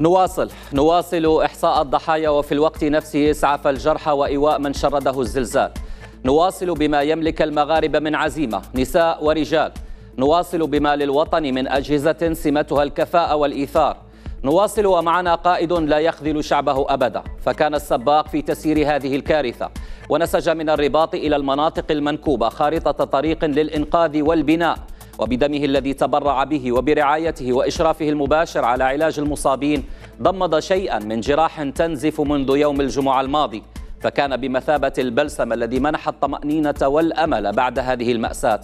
نواصل نواصل إحصاء الضحايا وفي الوقت نفسه إسعاف الجرحى وإيواء من شرده الزلزال نواصل بما يملك المغاربة من عزيمة نساء ورجال نواصل بما للوطن من أجهزة سمتها الكفاءة والإيثار نواصل ومعنا قائد لا يخذل شعبه أبدا فكان السباق في تسيير هذه الكارثة ونسج من الرباط إلى المناطق المنكوبة خارطة طريق للإنقاذ والبناء وبدمه الذي تبرع به وبرعايته وإشرافه المباشر على علاج المصابين ضمد شيئا من جراح تنزف منذ يوم الجمعة الماضي فكان بمثابة البلسم الذي منح الطمأنينة والأمل بعد هذه المأساة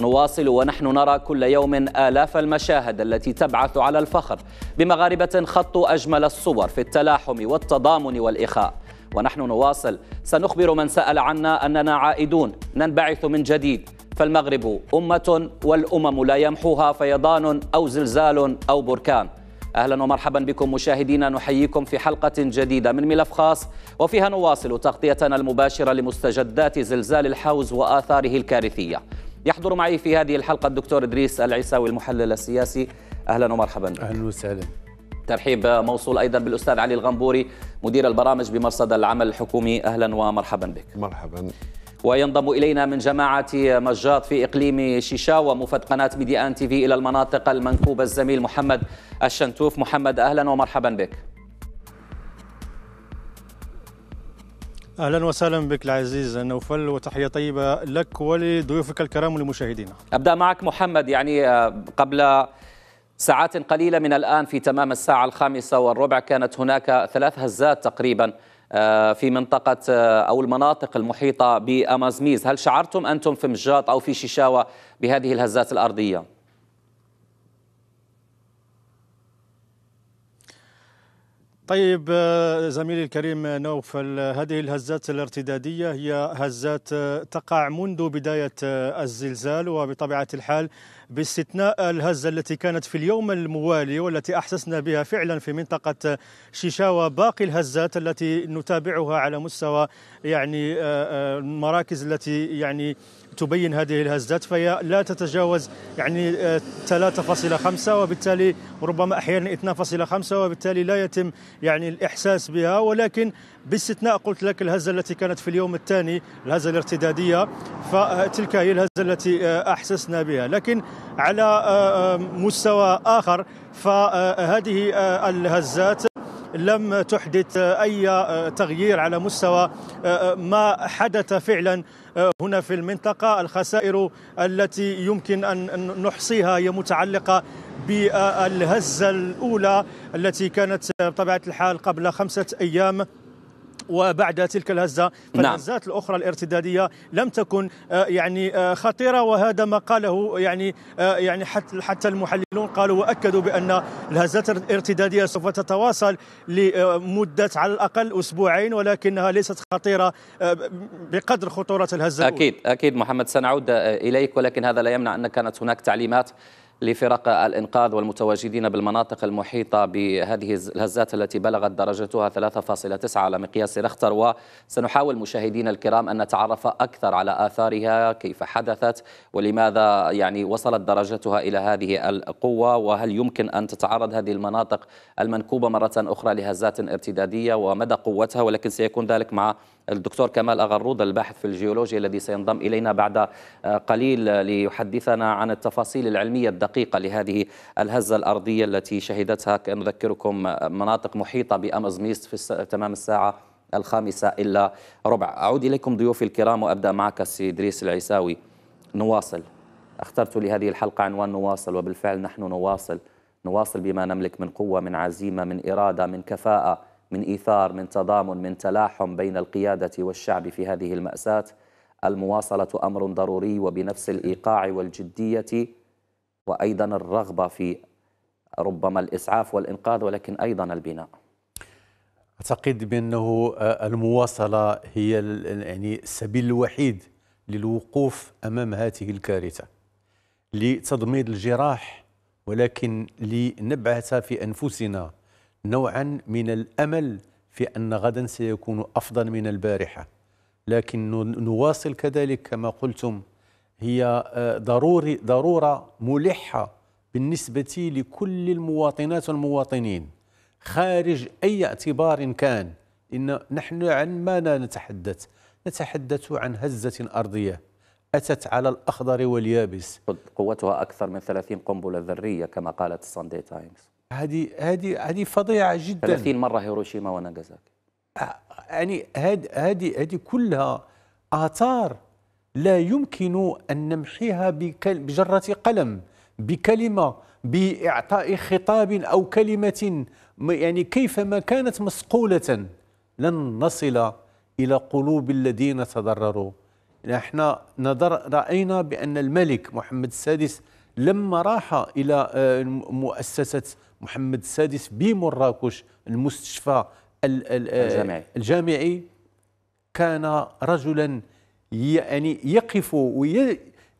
نواصل ونحن نرى كل يوم آلاف المشاهد التي تبعث على الفخر بمغاربة خطوا أجمل الصور في التلاحم والتضامن والإخاء ونحن نواصل سنخبر من سأل عنا أننا عائدون ننبعث من جديد فالمغرب أمة والأمم لا يمحوها فيضان أو زلزال أو بركان اهلا ومرحبا بكم مشاهدينا نحييكم في حلقه جديده من ملف خاص وفيها نواصل تغطيتنا المباشره لمستجدات زلزال الحوز واثاره الكارثيه. يحضر معي في هذه الحلقه الدكتور ادريس العيساوي المحلل السياسي اهلا ومرحبا بك. اهلا وسهلا. ترحيب موصول ايضا بالاستاذ علي الغنبوري مدير البرامج بمرصد العمل الحكومي اهلا ومرحبا بك. مرحبا. وينضم إلينا من جماعة مجاط في إقليم شيشا ومفد قناة ميديان تي في إلى المناطق المنكوبة الزميل محمد الشنتوف محمد أهلا ومرحبا بك اهلا وسهلا بك العزيز نوفل وتحيه طيبه لك ولضيوفك الكرام ولمشاهدينا. ابدا معك محمد يعني آه، قبل ساعات قليله من الان في تمام الساعه الخامسه والربع كانت هناك ثلاث هزات تقريبا آه، في منطقة آه، أو المناطق المحيطة بأمازميز هل شعرتم أنتم في مجاط أو في شيشاوة بهذه الهزات الأرضية؟ طيب آه، زميلي الكريم نوفل هذه الهزات الارتدادية هي هزات تقع منذ بداية الزلزال وبطبيعة الحال باستثناء الهزة التي كانت في اليوم الموالي والتي أحسسنا بها فعلا في منطقة شيشاوا باقي الهزات التي نتابعها على مستوى يعني آه، آه، المراكز التي يعني تبين هذه الهزات فهي لا تتجاوز يعني 3.5 آه، وبالتالي ربما احيانا 2.5 وبالتالي لا يتم يعني الاحساس بها ولكن باستثناء قلت لك الهزه التي كانت في اليوم الثاني الهزه الارتداديه فتلك هي الهزه التي احسسنا بها لكن على مستوى اخر فهذه الهزات لم تحدث اي آه، تغيير على مستوى آه، آه، ما حدث فعلا هنا في المنطقه الخسائر التي يمكن ان نحصيها هي متعلقه بالهزه الاولى التي كانت بطبيعه الحال قبل خمسه ايام وبعد تلك الهزة فالهزات نعم. الأخرى الارتدادية لم تكن آه، يعني آه، خطيرة وهذا ما قاله يعني آه، يعني حتى المحللون قالوا وأكدوا بأن الهزات الارتدادية سوف تتواصل لمدة على الأقل أسبوعين ولكنها ليست خطيرة بقدر خطورة الهزة أكيد أكيد محمد سنعود إليك ولكن هذا لا يمنع أن كانت هناك تعليمات لفرق الإنقاذ والمتواجدين بالمناطق المحيطة بهذه الهزات التي بلغت درجتها 3.9 على مقياس رختر وسنحاول مشاهدينا الكرام أن نتعرف أكثر على آثارها كيف حدثت ولماذا يعني وصلت درجتها إلى هذه القوة وهل يمكن أن تتعرض هذه المناطق المنكوبة مرة أخرى لهزات ارتدادية ومدى قوتها ولكن سيكون ذلك مع الدكتور كمال أغرود الباحث في الجيولوجيا الذي سينضم إلينا بعد آه، قليل ليحدثنا عن التفاصيل العلمية الدقيقة لهذه الهزة الأرضية التي شهدتها نذكركم آه، مناطق محيطة بأمازميست في تمام الساعة الخامسة إلا ربع أعود إليكم ضيوفي الكرام وأبدأ معك السي إدريس العيساوي نواصل اخترت لهذه الحلقة عنوان نواصل وبالفعل نحن نواصل نواصل بما نملك من قوة من عزيمة من إرادة من كفاءة من إيثار من تضامن من تلاحم بين القيادة والشعب في هذه المأساة المواصلة أمر ضروري وبنفس الإيقاع والجدية وأيضا الرغبة في ربما الإسعاف والإنقاذ ولكن أيضا البناء أعتقد بأنه آه، المواصلة هي يعني السبيل الوحيد للوقوف أمام هذه الكارثة لتضميد الجراح ولكن لنبعث في أنفسنا نوعا من الأمل في أن غدا سيكون أفضل من البارحة لكن نواصل كذلك كما قلتم هي آه، ضروري ضرورة ملحة بالنسبة لكل المواطنات والمواطنين خارج أي اعتبار كان إن نحن عن ماذا نتحدث نتحدث عن هزة أرضية أتت على الأخضر واليابس قوتها أكثر من 30 قنبلة ذرية كما قالت الساندي تايمز هذه هذه هذه فظيعه جدا 30 مره هيروشيما وناغازاكي آه، يعني هذه هذه هذه كلها اثار لا يمكن ان نمحيها بجره قلم بكلمه باعطاء خطاب او كلمه يعني كيفما كانت مصقوله لن نصل الى قلوب الذين تضرروا احنا نظر راينا بان الملك محمد السادس لما راح الى آه، مؤسسه محمد السادس بمراكش المستشفى آه، الجامعي, الجامعي كان رجلا يعني يقف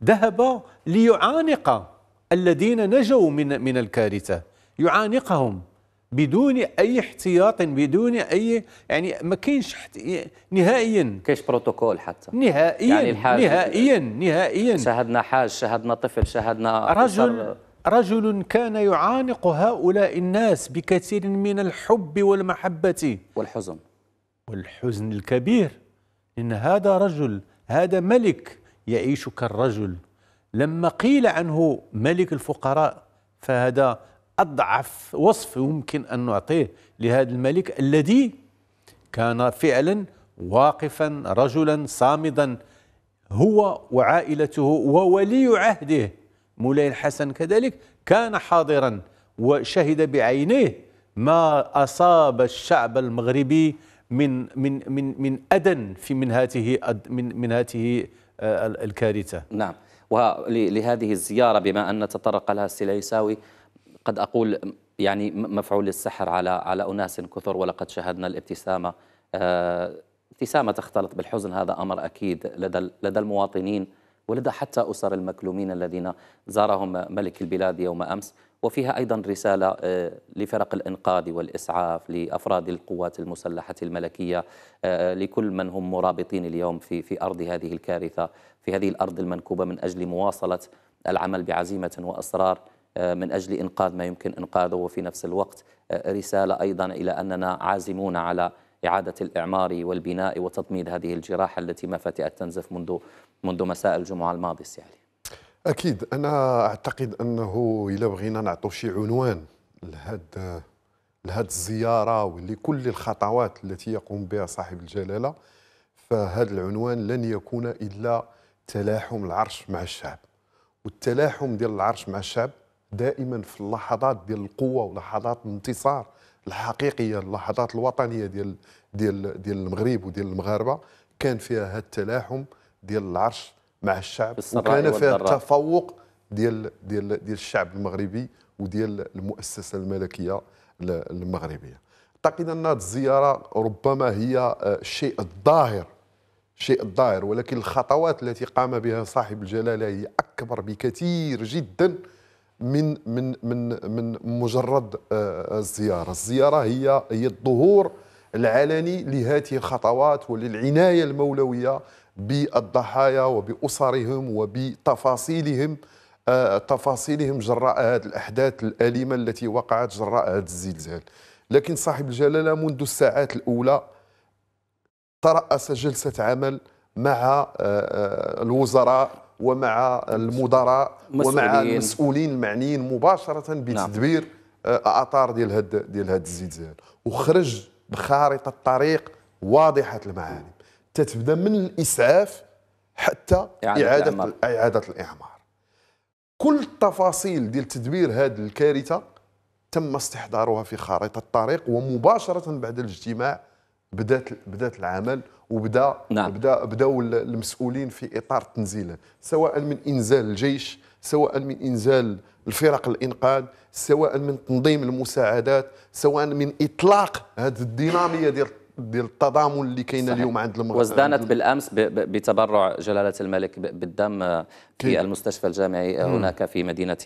ذهب ليعانق الذين نجوا من من الكارثه يعانقهم بدون اي احتياط بدون اي يعني ما كاينش نهائيا كاينش بروتوكول حتى نهائيا يعني نهائيا نهائيا شاهدنا حاج شاهدنا طفل شاهدنا رجل رجل كان يعانق هؤلاء الناس بكثير من الحب والمحبة والحزن والحزن الكبير إن هذا رجل هذا ملك يعيش كالرجل لما قيل عنه ملك الفقراء فهذا أضعف وصف يمكن أن نعطيه لهذا الملك الذي كان فعلا واقفا رجلا صامدا هو وعائلته وولي عهده مولاي الحسن كذلك كان حاضرا وشهد بعينيه ما أصاب الشعب المغربي من من من من أدن في من هاته من من هاته آه، الكارثة. نعم ولهذه الزيارة بما أن تطرق لها السليساوي قد أقول يعني مفعول السحر على على أناس كثر ولقد شاهدنا الابتسامة آه، ابتسامة تختلط بالحزن هذا أمر أكيد لدى لدى المواطنين ولدى حتى أسر المكلومين الذين زارهم ملك البلاد يوم أمس وفيها أيضا رسالة آه، لفرق الإنقاذ والإسعاف لأفراد القوات المسلحة الملكية آه، لكل من هم مرابطين اليوم في في أرض هذه الكارثة في هذه الأرض المنكوبة من أجل مواصلة العمل بعزيمة وأصرار آه، من أجل إنقاذ ما يمكن إنقاذه وفي نفس الوقت رسالة أيضا إلى أننا عازمون على إعادة الإعمار والبناء وتضميد هذه الجراحة التي ما فتئت تنزف منذ منذ مساء الجمعة الماضي السي علي أكيد أنا أعتقد أنه إلا بغينا نعطوا شي عنوان لهذا لهاد الزيارة ولكل الخطوات التي يقوم بها صاحب الجلالة فهذا العنوان لن يكون إلا تلاحم العرش مع الشعب والتلاحم ديال العرش مع الشعب دائما في اللحظات ديال القوة ولحظات الانتصار الحقيقيه اللحظات الوطنيه ديال ديال ديال المغرب وديال المغاربه كان فيها هذا التلاحم ديال العرش مع الشعب وكان فيها التفوق ديال ديال ديال الشعب المغربي وديال المؤسسه الملكيه المغربيه اعتقد ان هذه الزياره ربما هي آه، الشيء الظاهر الشيء الظاهر ولكن الخطوات التي قام بها صاحب الجلاله هي اكبر بكثير جدا من من من من مجرد آه، الزياره، الزياره هي هي الظهور العلني لهذه الخطوات وللعنايه المولويه بالضحايا وباسرهم وبتفاصيلهم آه، تفاصيلهم جراء هذه الاحداث الاليمه التي وقعت جراء هذا الزلزال لكن صاحب الجلاله منذ الساعات الاولى تراس جلسه عمل مع آه، الوزراء ومع المدراء ومع المسؤولين المعنيين مباشره بتدبير نعم. آه، اثار ديال هاد ديال هاد الزلزال وخرج بخارطه الطريق واضحه المعالم تتبدا من الاسعاف حتى اعاده اعاده الإعمار. إعادة الإعمار. كل التفاصيل ديال تدبير هذه الكارثه تم استحضارها في خارطه الطريق ومباشره بعد الاجتماع بدات بدات العمل وبدا نعم. بدا بداو المسؤولين في اطار التنزيله سواء من انزال الجيش سواء من انزال الفرق الانقاذ سواء من تنظيم المساعدات سواء من اطلاق هذه الديناميه ديال ديال التضامن اللي كاين اليوم عند المغرب وازدانت بالامس بتبرع جلاله الملك بالدم آه، في المستشفى الجامعي آه، هناك في مدينه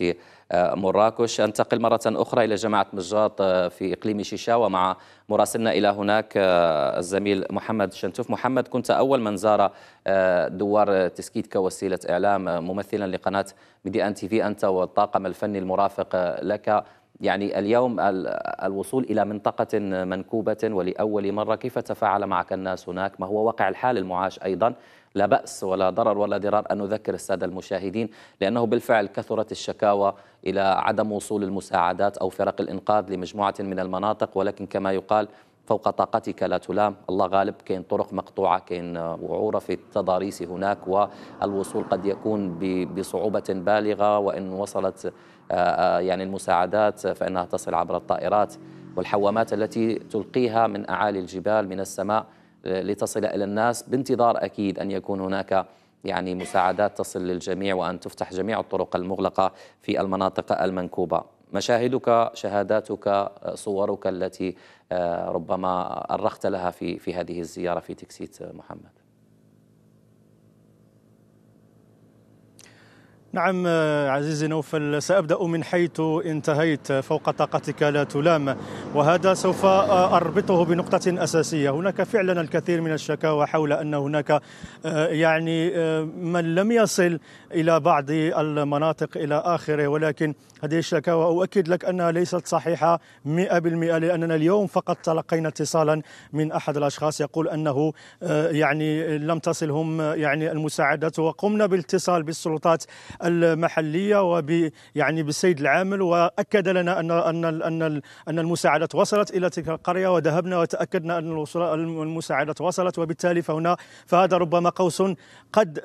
آه، مراكش انتقل مره اخرى الى جماعه مجاط في اقليم شيشاوه مع مراسلنا الى هناك الزميل محمد شنتوف محمد كنت اول من زار دوار تسكيت كوسيله اعلام ممثلا لقناه ميدي ان تي في انت والطاقم الفني المرافق لك يعني اليوم الوصول إلى منطقة منكوبة ولأول مرة كيف تفاعل معك الناس هناك ما هو واقع الحال المعاش أيضا لا بأس ولا ضرر ولا ضرار أن نذكر السادة المشاهدين لأنه بالفعل كثرت الشكاوى إلى عدم وصول المساعدات أو فرق الإنقاذ لمجموعة من المناطق ولكن كما يقال فوق طاقتك لا تلام الله غالب كاين طرق مقطوعة كاين وعورة في التضاريس هناك والوصول قد يكون بصعوبة بالغة وإن وصلت آه، آه، يعني المساعدات فإنها تصل عبر الطائرات والحوامات التي تلقيها من أعالي الجبال من السماء آه، لتصل إلى الناس بانتظار أكيد أن يكون هناك يعني مساعدات تصل للجميع وأن تفتح جميع الطرق المغلقة في المناطق المنكوبة مشاهدك شهاداتك صورك التي ربما أرخت لها في في هذه الزيارة في تكسيت محمد نعم عزيزي نوفل سأبدأ من حيث انتهيت فوق طاقتك لا تلام وهذا سوف آه، أربطه بنقطة أساسية هناك فعلا الكثير من الشكاوى حول أن هناك آه، يعني آه، من لم يصل إلى بعض المناطق إلى آخره ولكن هذه الشكاوى أؤكد لك أنها ليست صحيحة 100% لأننا اليوم فقط تلقينا اتصالا من أحد الأشخاص يقول أنه يعني لم تصلهم يعني المساعدات وقمنا بالاتصال بالسلطات المحليه وب يعني بالسيد العامل واكد لنا ان ان ان ان المساعدات وصلت الى تلك القريه وذهبنا وتاكدنا ان المساعدات وصلت وبالتالي فهنا فهذا ربما قوس قد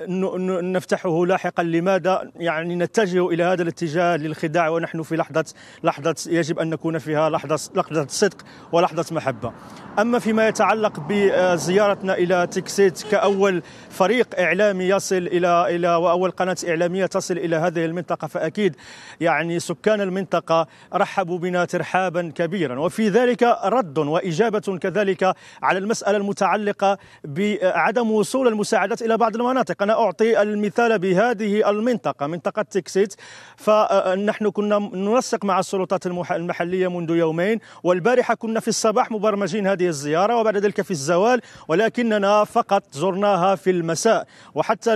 نفتحه لاحقا لماذا يعني نتجه الى هذا الاتجاه للخداع ونحن في لحظه لحظه يجب ان نكون فيها لحظه لحظه صدق ولحظه محبه اما فيما يتعلق بزيارتنا الى تكسيت كاول فريق اعلامي يصل الى الى واول قناه اعلاميه تصل تصل إلى هذه المنطقة فأكيد يعني سكان المنطقة رحبوا بنا ترحابا كبيرا وفي ذلك رد وإجابة كذلك على المسألة المتعلقة بعدم وصول المساعدات إلى بعض المناطق أنا أعطي المثال بهذه المنطقة منطقة تكسيت فنحن كنا ننسق مع السلطات المحلية منذ يومين والبارحة كنا في الصباح مبرمجين هذه الزيارة وبعد ذلك في الزوال ولكننا فقط زرناها في المساء وحتى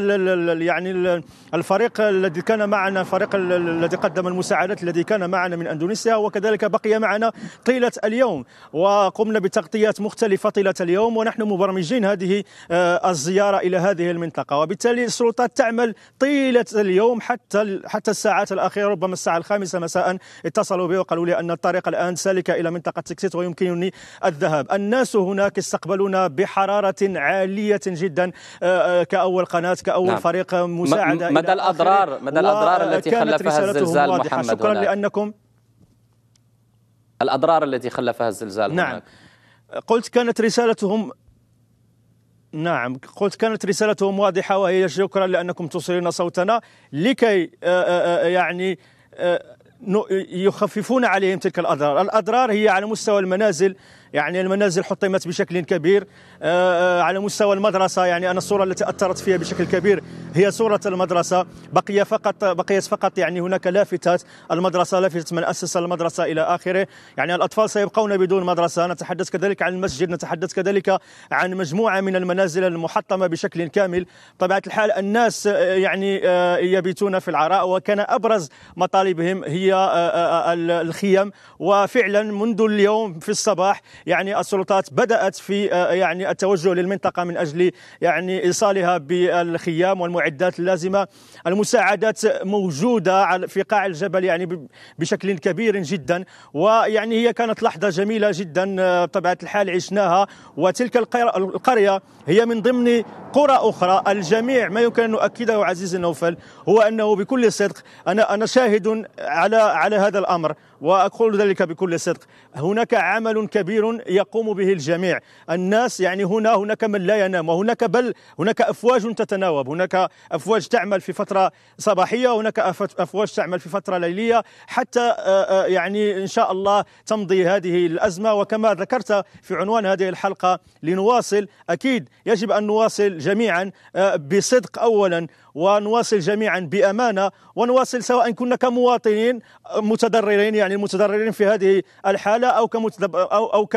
يعني الفريق الذي كان معنا فريق الذي قدم المساعدات الذي كان معنا من اندونيسيا وكذلك بقي معنا طيله اليوم وقمنا بتغطيات مختلفه طيله اليوم ونحن مبرمجين هذه آه، الزياره الى هذه المنطقه وبالتالي السلطات تعمل طيله اليوم حتى حتى الساعات الاخيره ربما الساعه الخامسه مساء اتصلوا بي وقالوا لي ان الطريق الان سالكه الى منطقه تكسيت ويمكنني الذهاب الناس هناك استقبلونا بحراره عاليه جدا آه، آه، كاول قناه كاول نعم. فريق مساعده مدى الاضرار الأضرار مدى الأضرار التي خلفها الزلزال واضحة. محمد شكرا هناك. لأنكم الأضرار التي خلفها الزلزال نعم هناك. قلت كانت رسالتهم نعم قلت كانت رسالتهم واضحة وهي شكرا لأنكم توصلون صوتنا لكي آه، آه، آه، يعني يخففون عليهم تلك الأضرار الأضرار هي على مستوى المنازل يعني المنازل حطمت بشكل كبير آه، آه، على مستوى المدرسة يعني أنا الصورة التي أثرت فيها بشكل كبير هي صورة المدرسة بقي فقط بقيت فقط يعني هناك لافتات المدرسة لافتة من أسس المدرسة إلى آخره يعني الأطفال سيبقون بدون مدرسة نتحدث كذلك عن المسجد نتحدث كذلك عن مجموعة من المنازل المحطمة بشكل كامل طبيعة الحال الناس آه، يعني يبيتون في العراء وكان أبرز مطالبهم هي الخيام وفعلا منذ اليوم في الصباح يعني السلطات بدات في آه، يعني التوجه للمنطقه من اجل يعني ايصالها بالخيام والمعدات اللازمه المساعدات موجوده في قاع الجبل يعني بشكل كبير جدا ويعني هي كانت لحظه جميله جدا آه، بطبيعه الحال عشناها وتلك القريه هي من ضمن قرى اخرى الجميع ما يمكن ان نؤكده عزيزي نوفل هو انه بكل صدق انا انا شاهد على على هذا الامر واقول ذلك بكل صدق هناك عمل كبير يقوم به الجميع الناس يعني هنا هناك من لا ينام وهناك بل هناك افواج تتناوب هناك افواج تعمل في فتره صباحيه وهناك افواج تعمل في فتره ليليه حتى يعني ان شاء الله تمضي هذه الازمه وكما ذكرت في عنوان هذه الحلقه لنواصل اكيد يجب ان نواصل جميعا بصدق اولا ونواصل جميعا بامانه ونواصل سواء كنا كمواطنين متضررين يعني المتضررين في هذه الحاله او او او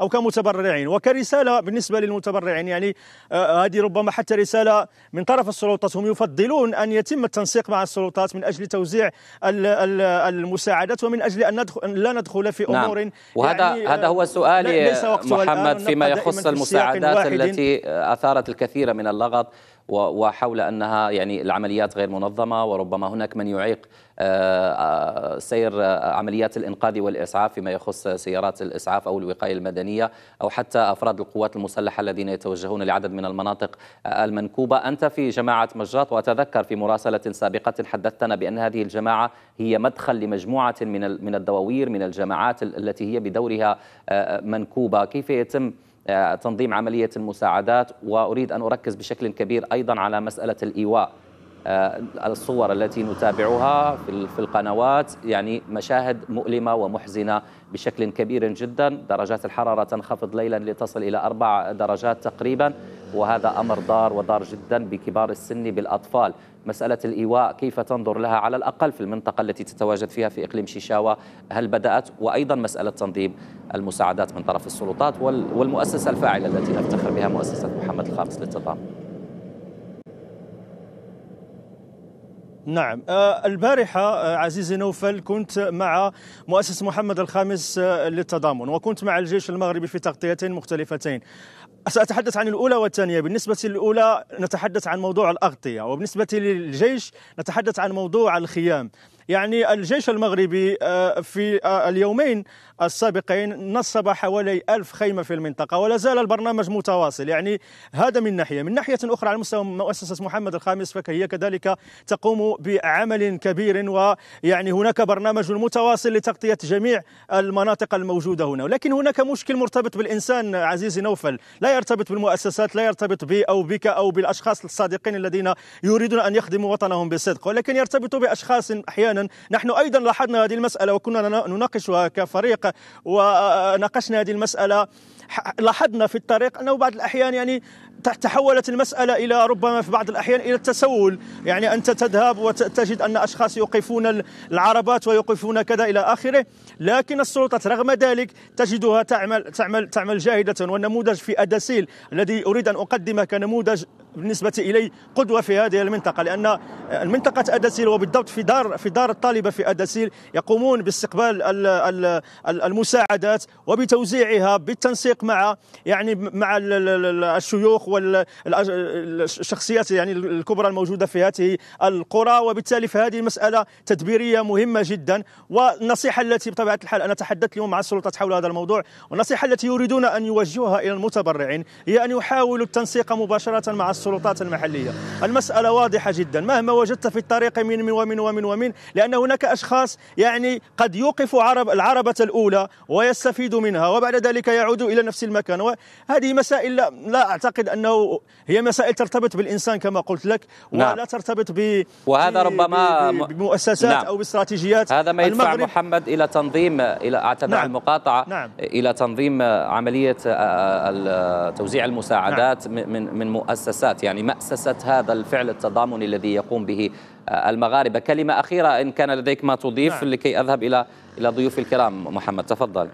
او كمتبرعين وكرساله بالنسبه للمتبرعين يعني آه، هذه ربما حتى رساله من طرف السلطات هم يفضلون ان يتم التنسيق مع السلطات من اجل توزيع المساعدات ومن اجل ان ندخل لا ندخل في نعم. امور نعم. وهذا يعني آه، هذا هو سؤالي محمد فيما يخص المساعدات التي آه، اثارت الكثير من اللغط وحول انها يعني العمليات غير منظمه وربما هناك من يعيق آه، آه، سير آه، عمليات الانقاذ والاسعاف فيما يخص سيارات الاسعاف او الوقايه المدنيه او حتى افراد القوات المسلحه الذين يتوجهون لعدد من المناطق المنكوبه انت في جماعه مجرات واتذكر في مراسله سابقه حدثتنا بان هذه الجماعه هي مدخل لمجموعه من من الدواوير من الجماعات التي هي بدورها منكوبه كيف يتم آه، تنظيم عملية المساعدات وأريد أن أركز بشكل كبير أيضا على مسألة الإيواء آه، الصور التي نتابعها في القنوات يعني مشاهد مؤلمة ومحزنة بشكل كبير جدا درجات الحرارة تنخفض ليلا لتصل إلى أربع درجات تقريبا وهذا أمر ضار وضار جدا بكبار السن بالأطفال مسألة الإيواء كيف تنظر لها على الأقل في المنطقة التي تتواجد فيها في إقليم شيشاوة هل بدأت وأيضا مسألة تنظيم المساعدات من طرف السلطات والمؤسسة الفاعلة التي نفتخر بها مؤسسة محمد الخامس للتضامن نعم آه، البارحة آه، عزيزي نوفل كنت مع مؤسس محمد الخامس آه، للتضامن وكنت مع الجيش المغربي في تغطيتين مختلفتين سأتحدث عن الأولى والثانية بالنسبة للأولى نتحدث عن موضوع الأغطية وبالنسبة للجيش نتحدث عن موضوع الخيام يعني الجيش المغربي في اليومين السابقين نصب حوالي ألف خيمة في المنطقة ولا زال البرنامج متواصل يعني هذا من ناحية من ناحية أخرى على مستوى مؤسسة محمد الخامس فهي كذلك تقوم بعمل كبير ويعني هناك برنامج متواصل لتغطية جميع المناطق الموجودة هنا ولكن هناك مشكل مرتبط بالإنسان عزيزي نوفل لا يرتبط بالمؤسسات لا يرتبط بي أو بك أو بالأشخاص الصادقين الذين يريدون أن يخدموا وطنهم بصدق ولكن يرتبط بأشخاص أحيانا نحن أيضا لاحظنا هذه المسألة وكنا نناقشها كفريق وناقشنا هذه المساله لاحظنا في الطريق انه بعض الاحيان يعني تحولت المسألة إلى ربما في بعض الأحيان إلى التسول يعني أنت تذهب وتجد أن أشخاص يوقفون العربات ويوقفون كذا إلى آخره لكن السلطات رغم ذلك تجدها تعمل تعمل تعمل جاهدة والنموذج في أداسيل الذي أريد أن أقدمه كنموذج بالنسبه الي قدوه في هذه المنطقه لان منطقه اداسيل وبالضبط في دار في دار الطالبه في اداسيل يقومون باستقبال المساعدات وبتوزيعها بالتنسيق مع يعني مع الشيوخ والشخصيات يعني الكبرى الموجوده في هذه القرى وبالتالي فهذه المساله تدبيريه مهمه جدا والنصيحه التي بطبيعه الحال انا تحدثت اليوم مع السلطات حول هذا الموضوع والنصيحه التي يريدون ان يوجهوها الى المتبرعين هي ان يحاولوا التنسيق مباشره مع السلطات المحلية المسألة واضحة جدا مهما وجدت في الطريق من ومن ومن ومن لأن هناك أشخاص يعني قد يوقف عرب العربة الأولى ويستفيد منها وبعد ذلك يعود إلى نفس المكان وهذه مسائل لا, لا أعتقد أنه هي مسائل ترتبط بالإنسان كما قلت لك نعم. ولا نعم. ترتبط ب وهذا ربما بمؤسسات نعم. أو باستراتيجيات هذا ما يدفع المغرب. محمد إلى تنظيم إلى أعتذر نعم. المقاطعة نعم. إلى تنظيم عملية آه، آه، توزيع المساعدات نعم. من من مؤسسات الذات يعني مأسسة هذا الفعل التضامني الذي يقوم به آه، المغاربة كلمة أخيرة إن كان لديك ما تضيف نعم. لكي أذهب إلى إلى ضيوف الكرام محمد تفضل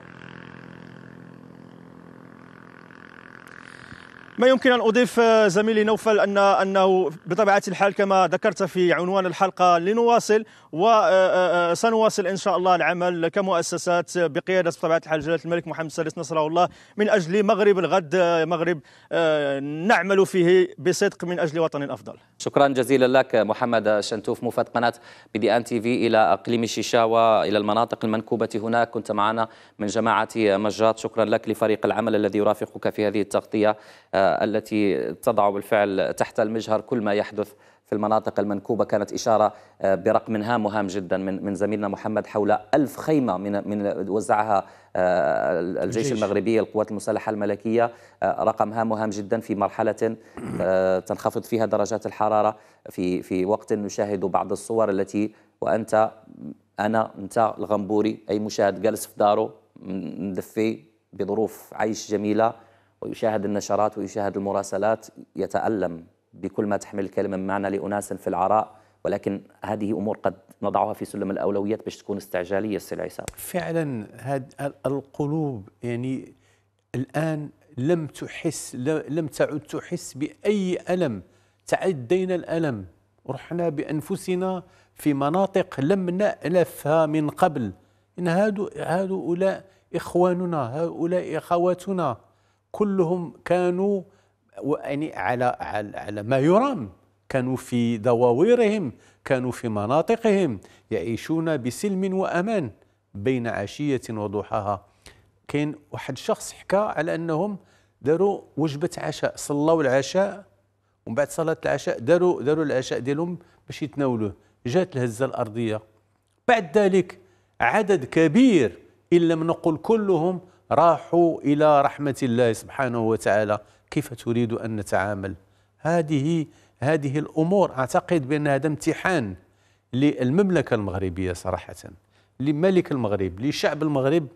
ما يمكن ان اضيف آه، زميلي نوفل ان انه بطبيعه الحال كما ذكرت في عنوان الحلقه لنواصل وسنواصل آه، آه، ان شاء الله العمل كمؤسسات بقياده بطبيعه الحال جلاله الملك محمد السادس نصره الله من اجل مغرب الغد مغرب نعمل فيه بصدق من اجل وطن افضل. شكرا جزيلا لك محمد شنتوف موفد قناه بي دي ان تي في الى اقليم الشيشاوه الى المناطق المنكوبه هناك كنت معنا من جماعه مجات شكرا لك لفريق العمل الذي يرافقك في هذه التغطيه التي تضع بالفعل تحت المجهر كل ما يحدث في المناطق المنكوبة كانت إشارة آه، برقم هام وهام جدا من من زميلنا محمد حول ألف خيمة من من وزعها آه، الجيش المغربي القوات المسلحة الملكية آه، رقم هام وهام جدا في مرحلة تنخفض فيها درجات الحرارة في في وقت نشاهد بعض الصور التي وأنت أنا أنت الغنبوري أي مشاهد جالس في داره مدفي بظروف عيش جميلة ويشاهد النشرات ويشاهد المراسلات يتألم بكل ما تحمل الكلمة من معنى لأناس في العراء ولكن هذه أمور قد نضعها في سلم الأولويات باش تكون استعجالية السلع فعلا هاد القلوب يعني الآن لم تحس لم تعد تحس بأي ألم تعدينا الألم رحنا بأنفسنا في مناطق لم نألفها من قبل إن هادو هؤلاء إخواننا هؤلاء أخواتنا كلهم كانوا يعني على على ما يرام كانوا في دواويرهم كانوا في مناطقهم يعيشون بسلم وامان بين عشيه وضحاها كاين واحد شخص حكى على انهم داروا وجبه عشاء صلوا العشاء ومن بعد صلاه العشاء داروا داروا العشاء ديالهم باش يتناولوه جات الهزه الارضيه بعد ذلك عدد كبير ان لم نقل كلهم راحوا إلى رحمة الله سبحانه وتعالى كيف تريد أن نتعامل هذه هذه الأمور أعتقد بأن هذا امتحان للمملكة المغربية صراحة لملك المغرب لشعب المغرب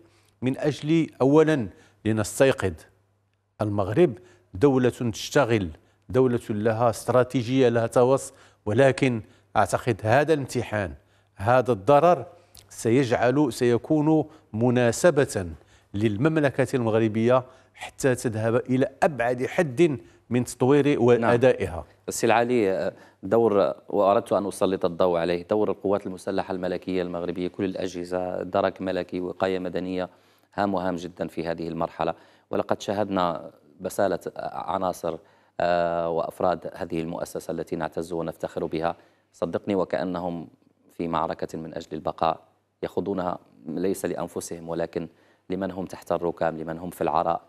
من أجل أولا لنستيقظ المغرب دولة تشتغل دولة لها استراتيجية لها توص ولكن أعتقد هذا الامتحان هذا الضرر سيجعل سيكون مناسبة للمملكة المغربية حتى تذهب إلى أبعد حد من تطوير نعم. وأدائها نعم. السي العالي آه، دور وأردت أن أسلط الضوء عليه دور القوات المسلحة الملكية المغربية كل الأجهزة درك ملكي وقاية مدنية هام وهام جدا في هذه المرحلة ولقد شاهدنا بسالة آه، عناصر آه، وأفراد هذه المؤسسة التي نعتز ونفتخر بها صدقني وكأنهم في معركة من أجل البقاء يخوضونها ليس لأنفسهم ولكن لمن هم تحت الركام لمن هم في العراء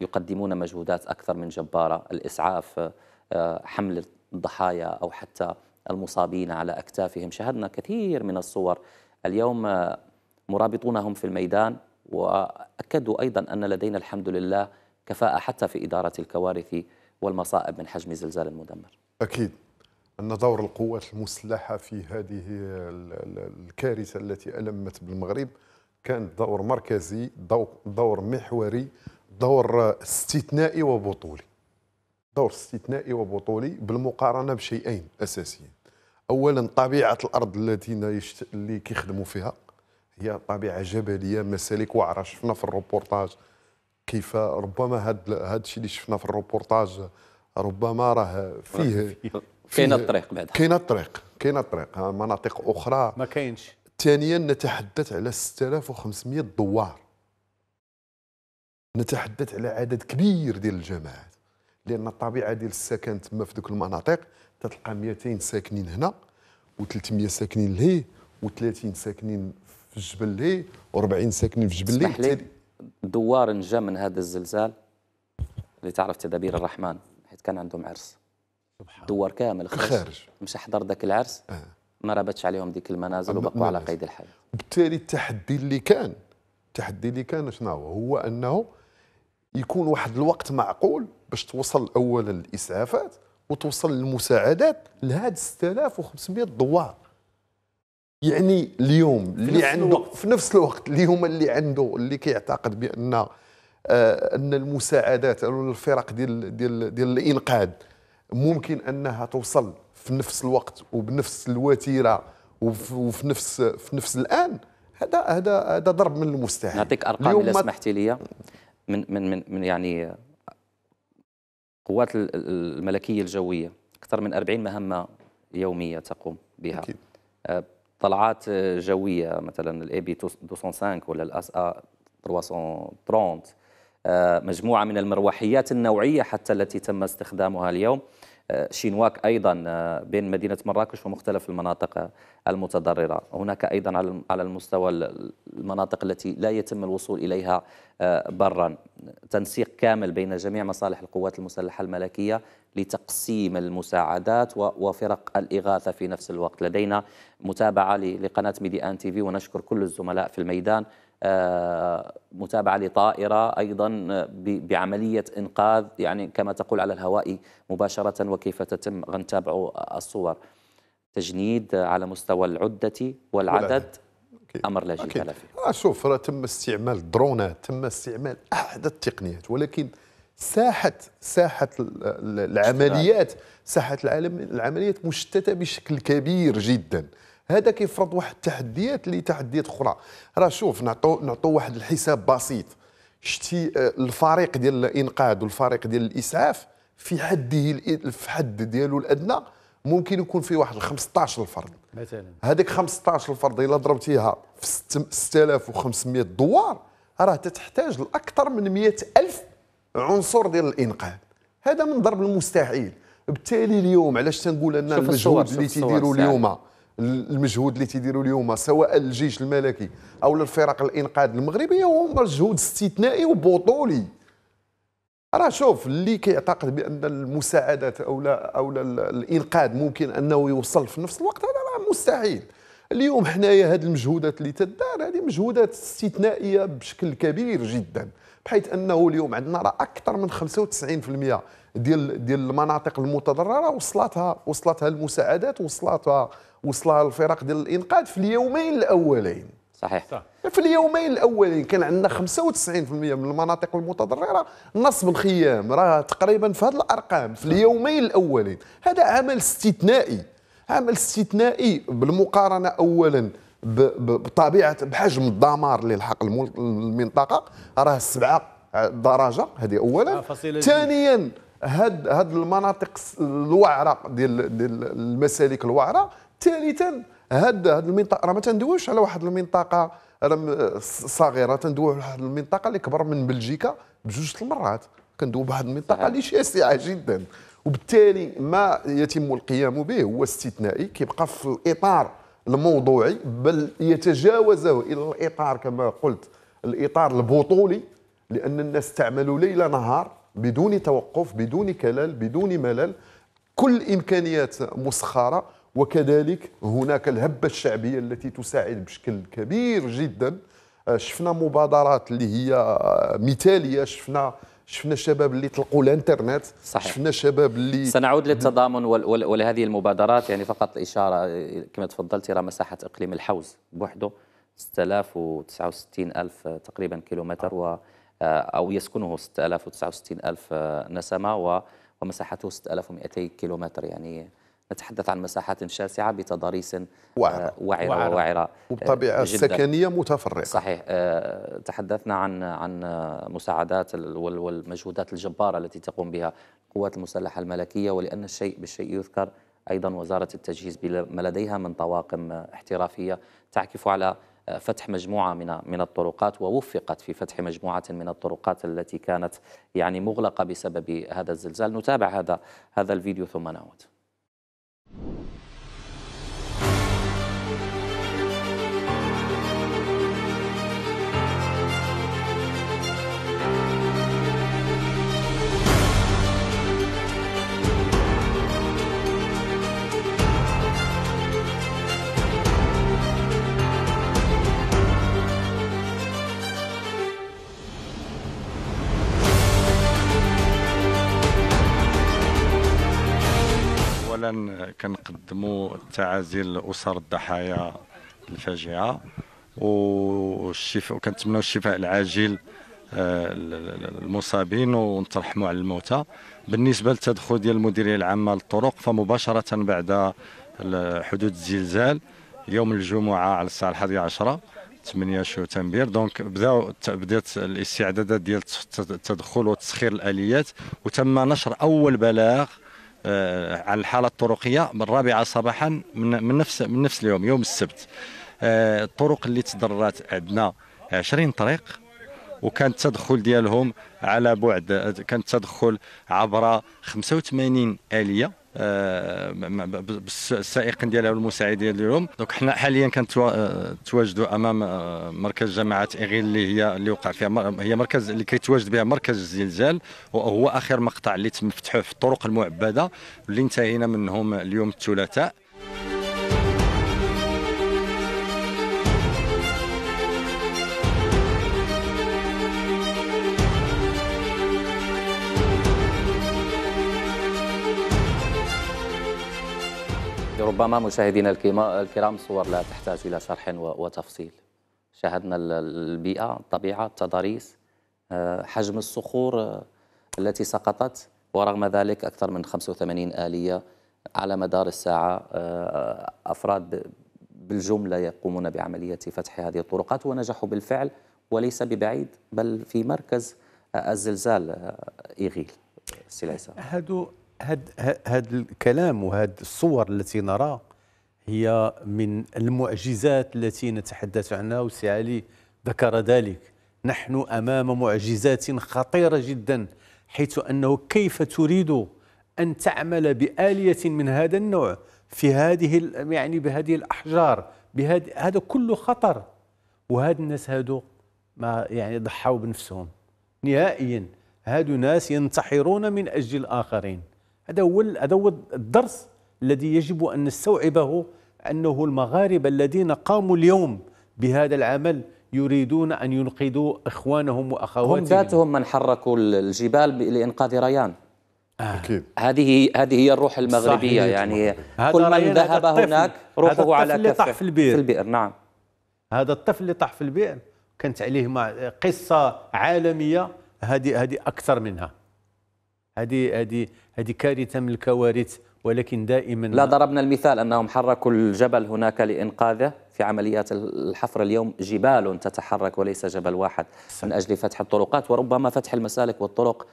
يقدمون مجهودات أكثر من جبارة الإسعاف آه، حمل الضحايا أو حتى المصابين على أكتافهم شاهدنا كثير من الصور اليوم آه، مرابطونهم في الميدان وأكدوا أيضا أن لدينا الحمد لله كفاءة حتى في إدارة الكوارث والمصائب من حجم زلزال المدمر أكيد أن دور القوات المسلحة في هذه الكارثة التي ألمت بالمغرب كان دور مركزي دور محوري دور استثنائي وبطولي دور استثنائي وبطولي بالمقارنه بشيئين اساسيين اولا طبيعه الارض التي اللي كيخدموا فيها هي طبيعه جبليه مسالك وعره شفنا في الروبورتاج كيف ربما هاد هاد الشيء اللي شفنا في الروبورتاج ربما راه فيه, فيه كاين الطريق بعد كاين الطريق كاين الطريق مناطق اخرى ما كاينش ثانيا نتحدث على 6500 دوار نتحدث على عدد كبير ديال الجماعات لان الطبيعه ديال السكن تما في ذوك المناطق تتلقى 200 ساكنين هنا و300 ساكنين لهيه و30 ساكنين في الجبل لهيه و40 ساكنين في جبل لهيه دوار نجا من هذا الزلزال اللي تعرف تدابير الرحمن حيت كان عندهم عرس سبحان دوار كامل خارج, خارج. مش حضر ذاك العرس آه. ما ربتش عليهم ديك المنازل وبقوا على قيد الحياه بالتالي التحدي اللي كان التحدي اللي كان شنو هو انه يكون واحد الوقت معقول باش توصل اولا الاسعافات وتوصل المساعدات لهاد 6500 دوار يعني اليوم اللي عنده في نفس الوقت اليوم اللي عنده اللي كيعتقد بان آه ان المساعدات او الفرق ديال ديال ديال الانقاذ ممكن انها توصل في نفس الوقت وبنفس الوتيره وفي نفس في نفس الان هذا هذا هذا ضرب من المستحيل نعطيك ارقام اذا سمحتي لي من من من, يعني قوات الملكيه الجويه اكثر من 40 مهمه يوميه تقوم بها أكيد. آه، طلعات جويه مثلا الاي بي 205 ولا الاس ا 330 مجموعه من المروحيات النوعيه حتى التي تم استخدامها اليوم شينواك أيضا آه، بين مدينة مراكش ومختلف المناطق المتضررة هناك أيضا على المستوى المناطق التي لا يتم الوصول إليها آه، برا تنسيق كامل بين جميع مصالح القوات المسلحة الملكية لتقسيم المساعدات وفرق الإغاثة في نفس الوقت لدينا متابعة لقناة ميدي آن تي في ونشكر كل الزملاء في الميدان آه، متابعة لطائرة أيضا آه، بعملية إنقاذ يعني كما تقول على الهواء مباشرة وكيف تتم غنتابع الصور تجنيد على مستوى العدة والعدد أوكي. امر لا جدال فيه آه، شوف تم استعمال الدرونات تم استعمال احدث التقنيات ولكن ساحه ساحه العمليات ساحه العالم العمليات مشتته بشكل كبير جدا هذا كيفرض واحد التحديات اللي تحديات اخرى راه شوف نعطو نعطو واحد الحساب بسيط شتي آه، الفريق ديال الانقاذ والفريق ديال الاسعاف في حده في حد ديالو الادنى ممكن يكون فيه واحد 15 فرد مثلا هذيك 15 فرد الا ضربتيها في 6500 دوار راه تتحتاج لاكثر من 100 الف عنصر ديال الانقاذ هذا من ضرب المستحيل بالتالي اليوم علاش تنقول ان المجهود اللي تيديروا اليوم المجهود اللي تيديروا اليوم سواء الجيش الملكي او الفرق الانقاذ المغربيه هو مجهود استثنائي وبطولي راه شوف اللي كيعتقد بان المساعدات او لا او لا الانقاذ ممكن انه يوصل في نفس الوقت هذا راه مستحيل اليوم حنايا هذه المجهودات اللي تدار هذه مجهودات استثنائيه بشكل كبير جدا بحيث انه اليوم عندنا راه اكثر من 95% ديال ديال المناطق المتضرره وصلتها وصلتها المساعدات وصلتها وصلها الفرق ديال الانقاذ في اليومين الاولين صحيح صح. في اليومين الاولين كان عندنا 95% من المناطق المتضرره نصب الخيام راه تقريبا في هذه الارقام في اليومين الاولين هذا عمل استثنائي عمل استثنائي بالمقارنه اولا بطبيعه بحجم الدمار اللي لحق المنطقه راه سبعه درجه هذه اولا آه، ثانيا هاد هاد المناطق الوعره ديال ديال المسالك الوعره ثالثا هاد هاد المنطقه راه ما تندويوش على واحد المنطقه صغيره تندويو على واحد المنطقه اللي كبر من بلجيكا بجوج المرات كندويو بواحد المنطقه اللي شاسعه جدا وبالتالي ما يتم القيام به هو استثنائي كيبقى في الاطار الموضوعي بل يتجاوزه الى الاطار كما قلت الاطار البطولي لان الناس تعمل ليل نهار بدون توقف بدون كلل بدون ملل كل إمكانيات مسخرة وكذلك هناك الهبة الشعبية التي تساعد بشكل كبير جدا آه، شفنا مبادرات اللي هي آه، مثالية شفنا شفنا الشباب اللي طلقوا الانترنت صحيح. شفنا الشباب اللي سنعود للتضامن ولهذه المبادرات يعني فقط اشاره آه، كما تفضلت راه مساحة إقليم الحوز بوحده 6069 ألف تقريبا كيلومتر آه. و آه، أو يسكنه 6069 ألف آه، نسمة ومساحته 6200 كيلومتر يعني نتحدث عن مساحات شاسعة بتضاريس آه، وعرة وعرة, وعرة, وبطبيعة سكنية متفرقة صحيح تحدثنا عن عن مساعدات والمجهودات الجبارة التي تقوم بها القوات المسلحة الملكية ولأن الشيء بالشيء يذكر أيضا وزارة التجهيز بما لديها من طواقم احترافية تعكف على فتح مجموعة من من الطرقات ووفقت في فتح مجموعة من الطرقات التي كانت يعني مغلقة بسبب هذا الزلزال نتابع هذا هذا الفيديو ثم نعود كنقدموا التعازي لاسر الضحايا الفاجعه والشفاء وكنتمنوا الشفاء العاجل آه، المصابين ونترحموا على الموتى بالنسبه للتدخل ديال المديريه العامه للطرق فمباشره بعد حدود الزلزال يوم الجمعه على الساعه 11 8 شهور تنبير دونك بداو بدات الاستعدادات ديال التدخل وتسخير الاليات وتم نشر اول بلاغ آه، على الحالة الطرقية من الرابعة صباحا من, من نفس من نفس اليوم يوم السبت آه، الطرق اللي تضررت عندنا 20 طريق وكان التدخل ديالهم على بعد كان التدخل عبر 85 آلية آه، بالسائقين ديالها والمساعدين ديالهم دونك حنا حاليا كنتواجدوا امام آه، مركز جماعه اغيل اللي هي اللي وقع فيها هي مركز اللي كيتواجد بها مركز الزلزال وهو اخر مقطع اللي تم فتحه في الطرق المعبده اللي انتهينا منهم اليوم الثلاثاء ربما مشاهدينا الكرام صور لا تحتاج إلى شرح وتفصيل شاهدنا البيئة الطبيعة التضاريس آه، حجم الصخور آه، التي سقطت ورغم ذلك أكثر من 85 آلية على مدار الساعة آه، أفراد بالجملة يقومون بعملية فتح هذه الطرقات ونجحوا بالفعل وليس ببعيد بل في مركز الزلزال إيغيل سي هادو هاد هاد الكلام وهاد الصور التي نراها هي من المعجزات التي نتحدث عنها والسي علي ذكر ذلك نحن امام معجزات خطيره جدا حيث انه كيف تريد ان تعمل باليه من هذا النوع في هذه يعني بهذه الاحجار بهذا هذا كله خطر وهاد الناس هادو ما يعني ضحوا بنفسهم نهائيا هادو ناس ينتحرون من اجل الاخرين هذا هو هذا هو الدرس الذي يجب ان نستوعبه انه المغاربه الذين قاموا اليوم بهذا العمل يريدون ان ينقذوا اخوانهم واخواتهم هم ذاتهم من حركوا الجبال لانقاذ ريان آه. أكيد. هذه هذه هي الروح المغربيه يعني كل من ذهب هناك روحه على كفه طاح في البئر في البئر نعم هذا الطفل اللي طاح في البئر كانت عليه قصه عالميه هذه هذه اكثر منها هذه هذه هذه كارثه من الكوارث ولكن دائما لا ضربنا المثال انهم حركوا الجبل هناك لانقاذه في عمليات الحفر اليوم جبال تتحرك وليس جبل واحد صحيح. من اجل فتح الطرقات وربما فتح المسالك والطرق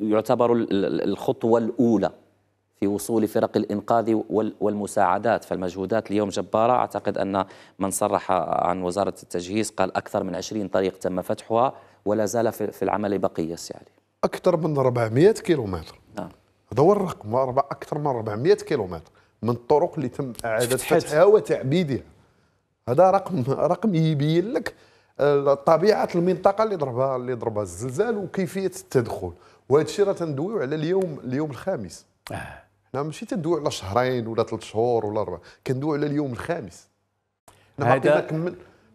يعتبر الخطوه الاولى في وصول فرق الإنقاذ والمساعدات فالمجهودات اليوم جبارة أعتقد أن من صرح عن وزارة التجهيز قال أكثر من 20 طريق تم فتحها ولا زال في العمل بقية يعني اكثر من 400 كيلومتر نعم هذا هو الرقم اكثر من 400 كيلومتر من الطرق اللي تم اعاده فتحها وتعبيدها هذا رقم رقم يبين لك طبيعه المنطقه اللي ضربها اللي ضربها الزلزال وكيفيه التدخل وهذا الشيء راه تندويو على اليوم اليوم الخامس آه. ماشي تندويو على شهرين ولا ثلاث شهور ولا اربعه كندويو على اليوم الخامس هذا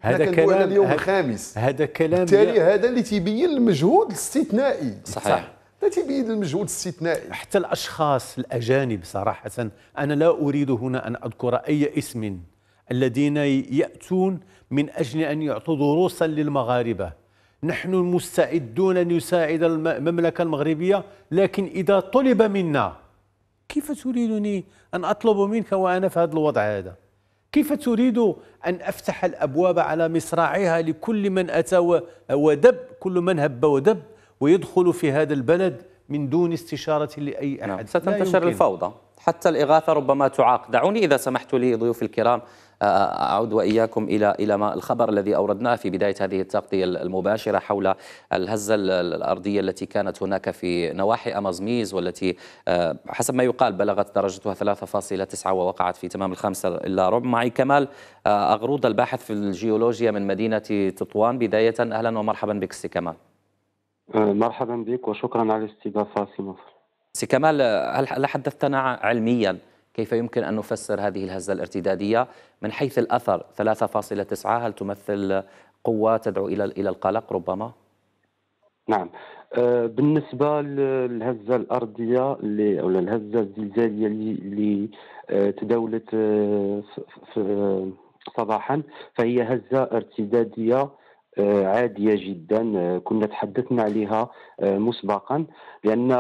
هذا كلام اليوم الخامس هذا كلام بالتالي هذا اللي تيبين المجهود الاستثنائي صحيح لا تبين المجهود الاستثنائي حتى الاشخاص الاجانب صراحه انا لا اريد هنا ان اذكر اي اسم الذين ياتون من اجل ان يعطوا دروسا للمغاربه نحن مستعدون ان نساعد المملكه المغربيه لكن اذا طلب منا كيف تريدني ان اطلب منك وانا في هذا الوضع هذا كيف تريد أن أفتح الأبواب على مصراعيها لكل من أتى ودب كل من هب ودب ويدخل في هذا البلد من دون استشارة لأي نعم. أحد نعم. ستنتشر الفوضى حتى الإغاثة ربما تعاق دعوني إذا سمحت لي ضيوف الكرام أعود وإياكم إلى إلى ما الخبر الذي أوردناه في بداية هذه التغطية المباشرة حول الهزة الأرضية التي كانت هناك في نواحي أمازميز والتي آه، حسب ما يقال بلغت درجتها 3.9 ووقعت في تمام الخمسة إلا ربع معي كمال آه، أغروض الباحث في الجيولوجيا من مدينة تطوان بداية أهلا ومرحبا بك سي كمال آه، مرحبا بك وشكرا على الاستضافة سي مصر سي كمال هل حدثتنا علميا كيف يمكن أن نفسر هذه الهزة الارتدادية من حيث الأثر 3.9 هل تمثل قوة تدعو إلى إلى القلق ربما؟ نعم أه، بالنسبة للهزة الأرضية اللي أو الهزة الزلزالية اللي أه، تداولت أه، صباحا فهي هزة ارتدادية عادية جدا كنا تحدثنا عليها مسبقا لأن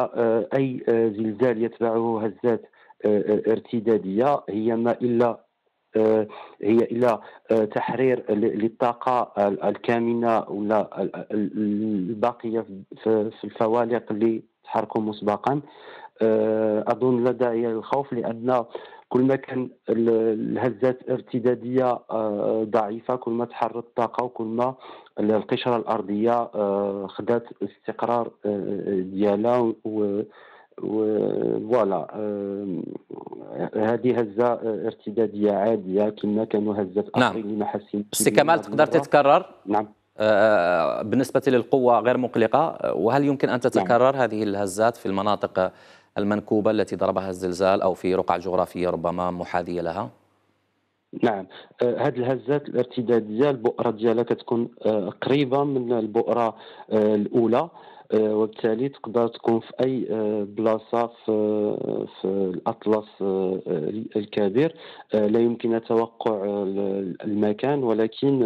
أي زلزال يتبعه هزات آه، آه، ارتداديه هي ما الا آه، هي الى تحرير للطاقه الكامنه ولا الباقيه في الفوالق اللي تحركوا مسبقا اظن لا داعي للخوف لان كل ما كان الهزات ارتداديه ضعيفه كل ما تحرر الطاقه وكل ما القشره الارضيه خدات استقرار ديالها فوالا هذه هزه ارتداديه عاديه كما كانوا هزه اخرين نعم. لمحاسن سي كمال تقدر تتكرر نعم آه، بالنسبه للقوه غير مقلقه وهل يمكن ان تتكرر نعم. هذه الهزات في المناطق المنكوبه التي ضربها الزلزال او في رقع جغرافيه ربما محاذيه لها؟ نعم آه، هذه الهزات الارتداديه البؤره ديالها كتكون آه، قريبه من البؤره الاولى آه، وبالتالي تقدر تكون في اي آه، بلاصه في, في الاطلس آه، الكبير لا يمكن توقع المكان ولكن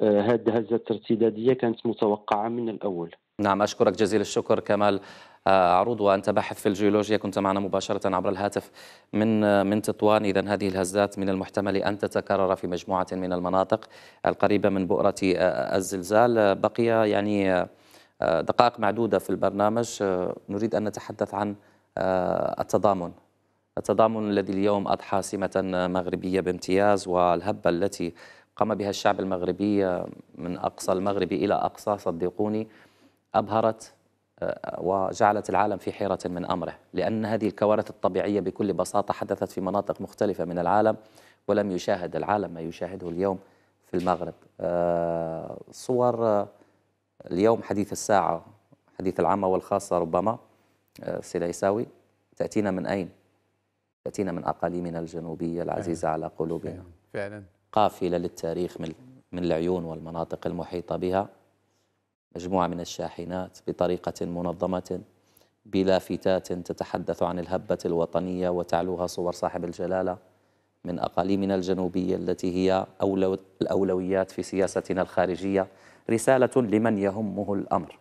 هذه الهزه الارتداديه كانت متوقعه من الاول نعم اشكرك جزيل الشكر كمال عروض وانت باحث في الجيولوجيا كنت معنا مباشره عبر الهاتف من من تطوان اذا هذه الهزات من المحتمل ان تتكرر في مجموعه من المناطق القريبه من بؤره الزلزال بقي يعني آه، دقائق معدودة في البرنامج آه، نريد أن نتحدث عن آه، التضامن التضامن الذي اليوم أضحى سمة مغربية بامتياز والهبة التي قام بها الشعب المغربي من أقصى المغرب إلى أقصى صدقوني أبهرت وجعلت العالم في حيرة من أمره لأن هذه الكوارث الطبيعية بكل بساطة حدثت في مناطق مختلفة من العالم ولم يشاهد العالم ما يشاهده اليوم في المغرب صور اليوم حديث الساعة حديث العامة والخاصة ربما آه، سيدة يساوي تأتينا من أين؟ تأتينا من أقاليمنا الجنوبية العزيزة على قلوبنا فعلا قافلة للتاريخ من من العيون والمناطق المحيطة بها مجموعة من الشاحنات بطريقة منظمة بلافتات تتحدث عن الهبة الوطنية وتعلوها صور صاحب الجلالة من أقاليمنا الجنوبية التي هي أولو الأولويات في سياستنا الخارجية رسالة لمن يهمه الأمر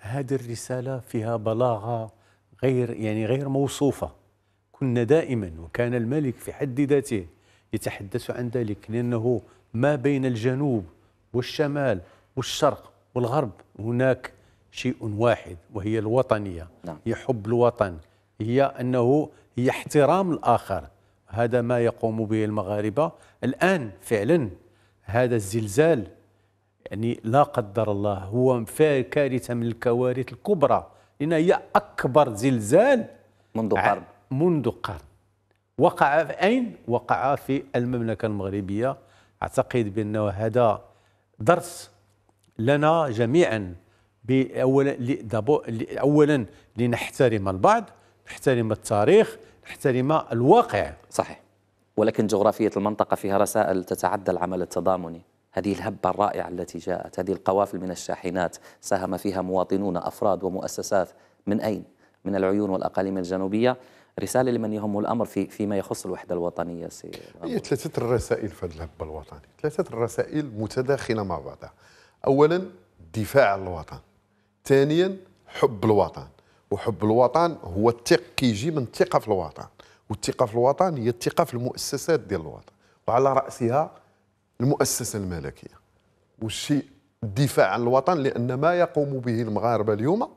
هذه الرسالة فيها بلاغة غير يعني غير موصوفة كنا دائما وكان الملك في حد ذاته يتحدث عن ذلك لأنه ما بين الجنوب والشمال والشرق والغرب هناك شيء واحد وهي الوطنية نعم. هي حب الوطن هي أنه هي احترام الآخر هذا ما يقوم به المغاربة الآن فعلا هذا الزلزال يعني لا قدر الله هو كارثة من الكوارث الكبرى لأن هي أكبر زلزال منذ قرن منذ قرن وقع في أين؟ وقع في المملكة المغربية أعتقد بأنه هذا درس لنا جميعا أولا أولا لنحترم البعض نحترم التاريخ احترم الواقع صحيح ولكن جغرافية المنطقة فيها رسائل تتعدى العمل التضامني هذه الهبة الرائعة التي جاءت هذه القوافل من الشاحنات ساهم فيها مواطنون أفراد ومؤسسات من أين؟ من العيون والأقاليم الجنوبية رسالة لمن يهم الأمر في فيما يخص الوحدة الوطنية سي هي ثلاثة الرسائل في هذه الهبة الوطنية ثلاثة الرسائل متداخلة مع بعضها أولا الدفاع عن الوطن ثانيا حب الوطن وحب الوطن هو الثق كيجي من الثقه في الوطن والثقه في الوطن هي الثقه في المؤسسات ديال الوطن وعلى راسها المؤسسه الملكيه والشيء الدفاع عن الوطن لان ما يقوم به المغاربه اليوم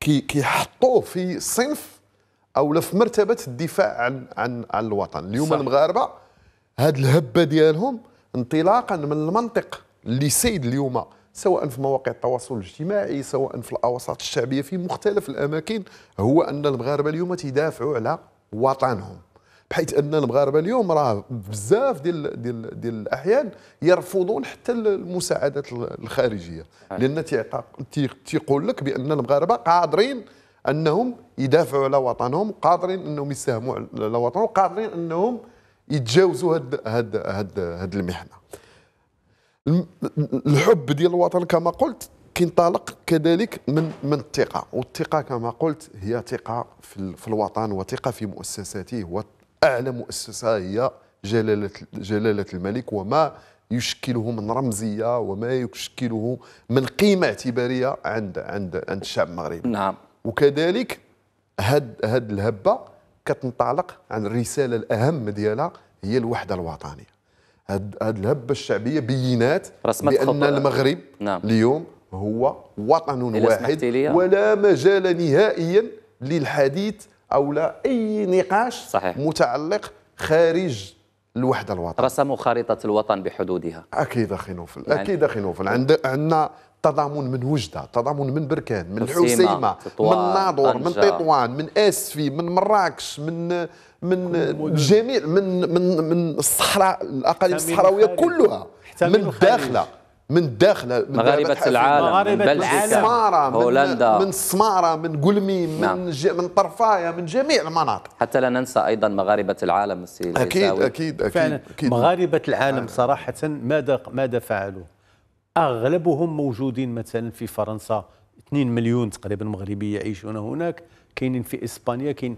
كي كيحطوه في صنف او في مرتبه الدفاع عن عن, عن الوطن اليوم صح. المغاربه هاد الهبه ديالهم انطلاقا من المنطق اللي سيد اليوم سواء في مواقع التواصل الاجتماعي سواء في الاوساط الشعبيه في مختلف الاماكن هو ان المغاربه اليوم تدافعوا على وطنهم بحيث ان المغاربه اليوم راه بزاف ديال ديال ديال الاحيان يرفضون حتى المساعدات الخارجيه لان تيقول لك بان المغاربه قادرين انهم يدافعوا على وطنهم قادرين انهم يساهموا على وطنهم قادرين انهم يتجاوزوا هاد هاد هاد, هاد المحنه الحب ديال الوطن كما قلت كينطلق كذلك من من الثقه والثقه كما قلت هي ثقه في, في الوطن وثقه في مؤسساته واعلى مؤسسه هي جلاله جلاله الملك وما يشكله من رمزيه وما يشكله من قيمه اعتباريه عند عند عند الشعب المغربي نعم وكذلك هاد هاد الهبه كتنطلق عن الرساله الاهم ديالها هي الوحده الوطنيه هاد, هاد الهبه الشعبيه بينات بان المغرب نعم. اليوم هو وطن واحد ولا مجال نهائيا للحديث او لا اي نقاش صحيح. متعلق خارج الوحده الوطن رسموا خريطه الوطن بحدودها اكيد اخي نوفل يعني اكيد اخي نوفل عندنا تضامن من وجده تضامن من بركان من الحسيمه من ناظور من تطوان من اسفي من مراكش من من جميع من من من الصحراء الاقاليم الصحراويه كلها من الداخله من داخل من مغاربة العالم من سمارة من هولندا من سمارة من قلمي من نعم. من طرفايا من جميع المناطق حتى لا ننسى أيضا مغاربة العالم السيد أكيد, أكيد أكيد أكيد مغاربة العالم آه. صراحة ماذا ماذا فعلوا اغلبهم موجودين مثلا في فرنسا 2 مليون تقريبا مغربي يعيشون هناك كاينين في اسبانيا كاين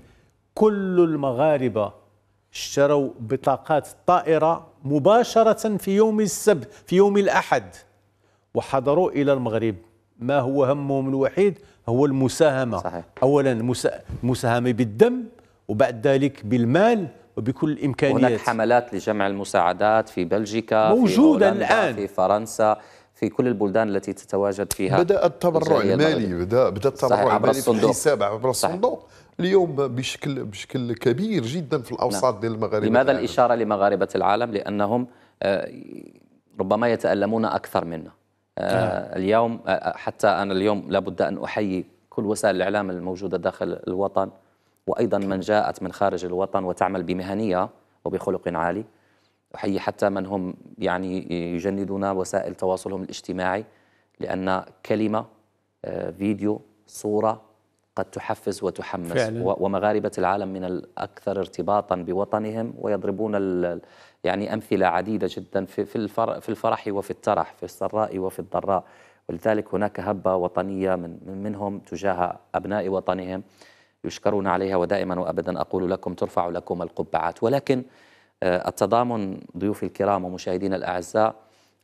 كل المغاربه اشتروا بطاقات الطائره مباشره في يوم السبت في يوم الاحد وحضروا الى المغرب ما هو همهم الوحيد هو المساهمه صحيح. اولا المساهمه بالدم وبعد ذلك بالمال وبكل الامكانيات هناك حملات لجمع المساعدات في بلجيكا موجوده في الان في فرنسا في كل البلدان التي تتواجد فيها بدا التبرع المالي بدا بدا التبرع عبر الصندوق حساب عبر الصندوق اليوم بشكل بشكل كبير جدا في الاوساط ديال نعم. المغاربه لماذا العالم. الاشاره لمغاربه العالم لانهم آه، ربما يتالمون اكثر منا آه، نعم. اليوم آه، حتى انا اليوم لابد ان احيي كل وسائل الاعلام الموجوده داخل الوطن وايضا من جاءت من خارج الوطن وتعمل بمهنيه وبخلق عالي أحيي حتى من هم يعني يجندون وسائل تواصلهم الاجتماعي لأن كلمة آه، فيديو صورة قد تحفز وتحمس فعلا. ومغاربة العالم من الأكثر ارتباطا بوطنهم ويضربون يعني أمثلة عديدة جدا في في الفرح وفي الترح في السراء وفي الضراء ولذلك هناك هبة وطنية من منهم تجاه أبناء وطنهم يشكرون عليها ودائما وأبدا أقول لكم ترفع لكم القبعات ولكن آه، التضامن ضيوفي الكرام ومشاهدينا الأعزاء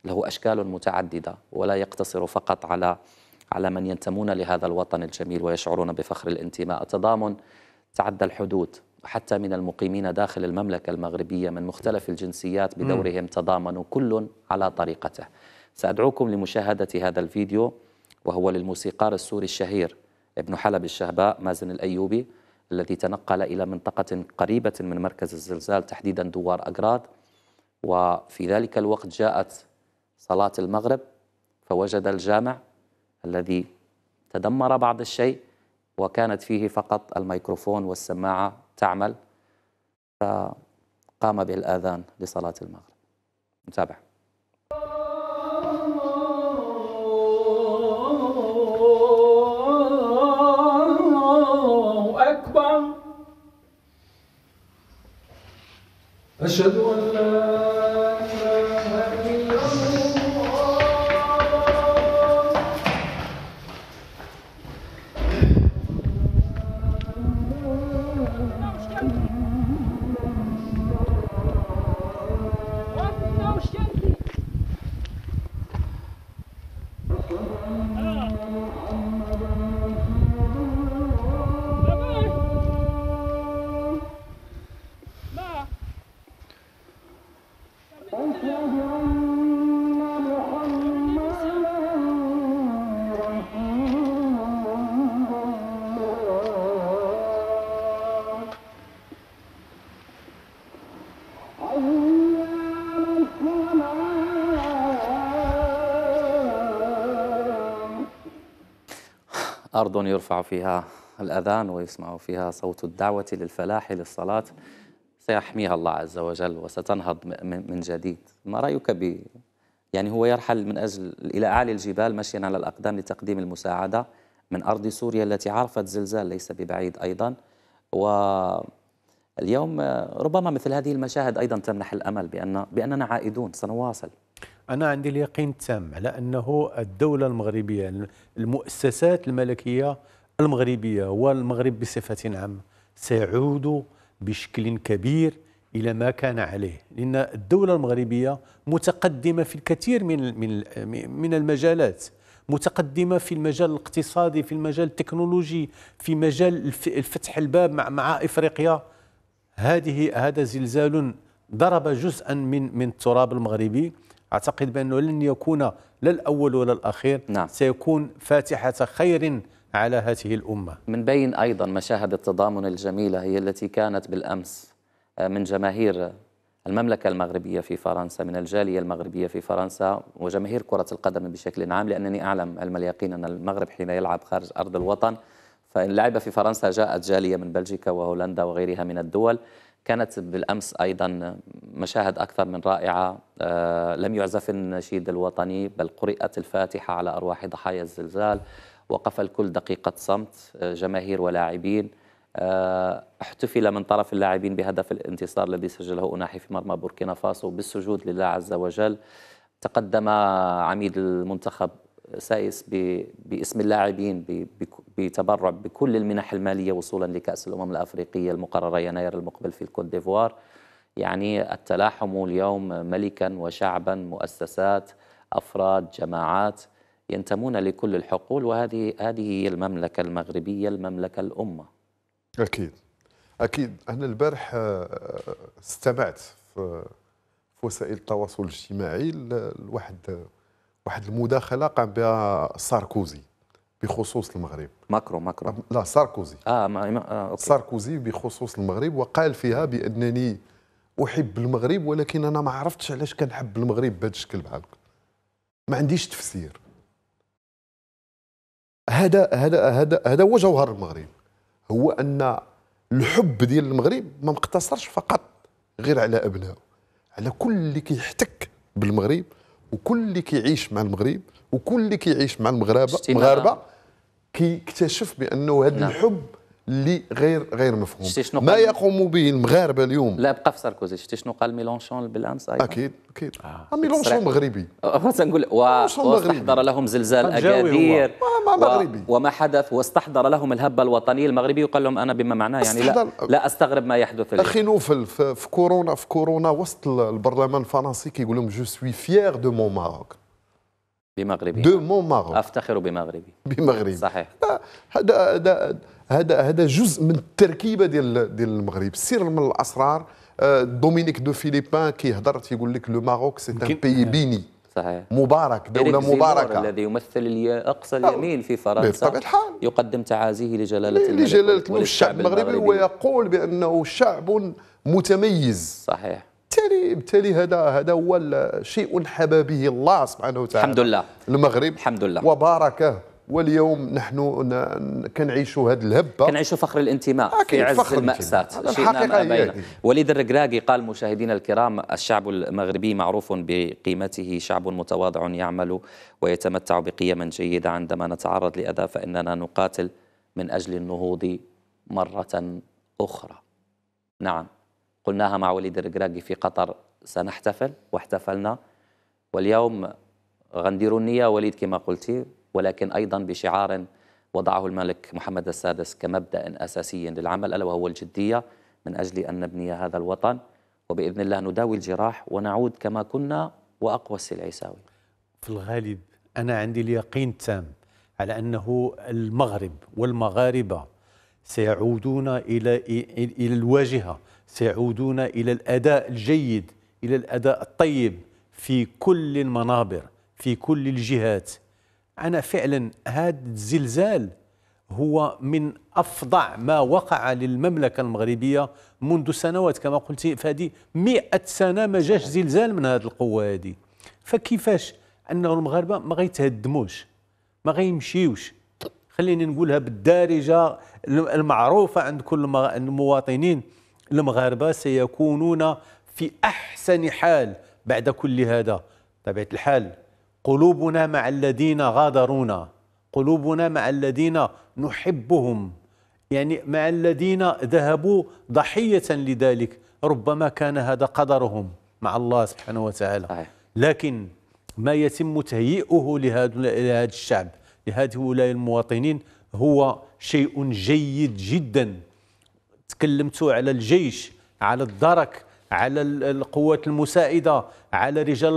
له أشكال متعددة ولا يقتصر فقط على على من ينتمون لهذا الوطن الجميل ويشعرون بفخر الانتماء التضامن تعدى الحدود حتى من المقيمين داخل المملكة المغربية من مختلف الجنسيات بدورهم تضامنوا كل على طريقته سأدعوكم لمشاهدة هذا الفيديو وهو للموسيقار السوري الشهير ابن حلب الشهباء مازن الأيوبي الذي تنقل إلى منطقة قريبة من مركز الزلزال تحديدا دوار أقراد وفي ذلك الوقت جاءت صلاة المغرب فوجد الجامع الذي تدمر بعض الشيء وكانت فيه فقط الميكروفون والسماعة تعمل فقام بالآذان لصلاة المغرب متابع أشهد أن لا Thank you. أرض يرفع فيها الأذان ويسمع فيها صوت الدعوة للفلاح للصلاة سيحميها الله عز وجل وستنهض من جديد ما رأيك ب يعني هو يرحل من أجل إلى أعالي الجبال مشيا على الأقدام لتقديم المساعدة من أرض سوريا التي عرفت زلزال ليس ببعيد أيضا واليوم ربما مثل هذه المشاهد أيضا تمنح الأمل بأن بأننا عائدون سنواصل أنا عندي اليقين التام على أنه الدولة المغربية المؤسسات الملكية المغربية والمغرب بصفة عامة سيعود بشكل كبير إلى ما كان عليه لأن الدولة المغربية متقدمة في الكثير من من المجالات متقدمة في المجال الاقتصادي في المجال التكنولوجي في مجال فتح الباب مع مع إفريقيا هذه هذا زلزال ضرب جزءا من من التراب المغربي أعتقد بأنه لن يكون لا الأول ولا الأخير نعم. سيكون فاتحة خير على هذه الأمة من بين أيضا مشاهد التضامن الجميلة هي التي كانت بالأمس آه، من جماهير المملكة المغربية في فرنسا من الجالية المغربية في فرنسا وجماهير كرة القدم بشكل عام لأنني أعلم علم اليقين أن المغرب حين يلعب خارج أرض الوطن فإن لعب في فرنسا جاءت جالية من بلجيكا وهولندا وغيرها من الدول كانت بالأمس أيضا مشاهد أكثر من رائعة آه، لم يعزف النشيد الوطني بل قرات الفاتحة على أرواح ضحايا الزلزال وقف الكل دقيقة صمت آه، جماهير ولاعبين آه، احتفل من طرف اللاعبين بهدف الانتصار الذي سجله أناحي في مرمى بوركينا فاسو بالسجود لله عز وجل تقدم عميد المنتخب سايس باسم اللاعبين بتبرع بكل المنح الماليه وصولا لكاس الامم الافريقيه المقرره يناير المقبل في الكوت ديفوار يعني التلاحم اليوم ملكا وشعبا مؤسسات افراد جماعات ينتمون لكل الحقول وهذه هذه هي المملكه المغربيه المملكه الامه اكيد اكيد انا البارح آه، استمعت في وسائل التواصل الاجتماعي لواحد واحد المداخله قام بها ساركوزي بخصوص المغرب ماكرو ماكرو لا ساركوزي اه, ما... آه أوكي. ساركوزي بخصوص المغرب وقال فيها بانني احب المغرب ولكن انا ما عرفتش علاش كنحب المغرب بهذا الشكل بحال ما عنديش تفسير هذا هذا هذا هذا هو جوهر المغرب هو ان الحب ديال المغرب ما مقتصرش فقط غير على ابنائه على كل اللي كيحتك بالمغرب وكل اللي كيعيش مع المغرب وكل اللي كيعيش مع المغاربه مغاربه كيكتشف بانه هذا نعم. الحب اللي غير غير مفهوم ما يقوم به المغاربه اليوم لا بقى في ساركوزي شفتي شنو قال ميلونشون بالامس اكيد اكيد آه. آه، ميلونشون مغربي نقول واستحضر لهم زلزال اكادير ما مغربي وما حدث واستحضر لهم الهبه الوطنيه المغربي وقال لهم انا بما معناه يعني لا, لا استغرب ما يحدث اليوم اخي نوفل في كورونا في كورونا وسط البرلمان الفرنسي كيقول لهم جو سوي فيير دو مون ماروك بمغربي دو مون ماروك افتخر بمغربي بمغربي صحيح آه، هذا هذا هذا هذا جزء من التركيبه ديال ديال المغرب سر من الاسرار آه، دومينيك دو فيليبان كيهضر تيقول لك لو ماروك سي ان بيي آه. بيني صحيح مبارك دولة مباركة الذي يمثل أقصى آه. اليمين في فرنسا بطبيعة الحال يقدم تعازيه لجلالة الملك لجلالة الشعب المغربي ويقول بأنه شعب متميز صحيح بالتالي بالتالي هذا هذا هو شيء حبى به الله سبحانه وتعالى الحمد لله المغرب الحمد لله وباركه واليوم نحن كنعيشوا هذه الهبه كنعيشوا فخر الانتماء آه، في عز فخر الماساه الحقيقه ما وليد الركراكي قال مشاهدينا الكرام الشعب المغربي معروف بقيمته شعب متواضع يعمل ويتمتع بقيم جيده عندما نتعرض لاذى فاننا نقاتل من اجل النهوض مره اخرى نعم قلناها مع وليد الركراكي في قطر سنحتفل واحتفلنا واليوم غنديروا النيه وليد كما قلتي ولكن أيضا بشعار وضعه الملك محمد السادس كمبدأ أساسي للعمل ألا وهو الجدية من أجل أن نبني هذا الوطن وبإذن الله نداوي الجراح ونعود كما كنا وأقوى السلع يساوي في الغالب أنا عندي اليقين تام على أنه المغرب والمغاربة سيعودون إلى إلى الواجهة سيعودون إلى الأداء الجيد إلى الأداء الطيب في كل المنابر في كل الجهات أنا فعلا هذا الزلزال هو من أفظع ما وقع للمملكة المغربية منذ سنوات كما قلت فهذه مئة سنة ما جاش زلزال من هذه القوة هذه فكيفاش أنه المغاربة ما غيتهدموش ما غيمشيوش خليني نقولها بالدارجة المعروفة عند كل المواطنين المغاربة سيكونون في أحسن حال بعد كل هذا طبيعة الحال قلوبنا مع الذين غادرونا قلوبنا مع الذين نحبهم يعني مع الذين ذهبوا ضحية لذلك ربما كان هذا قدرهم مع الله سبحانه وتعالى لكن ما يتم تهيئه لهذا الشعب لهؤلاء المواطنين هو شيء جيد جدا تكلمت على الجيش على الدرك على القوات المساعدة على رجال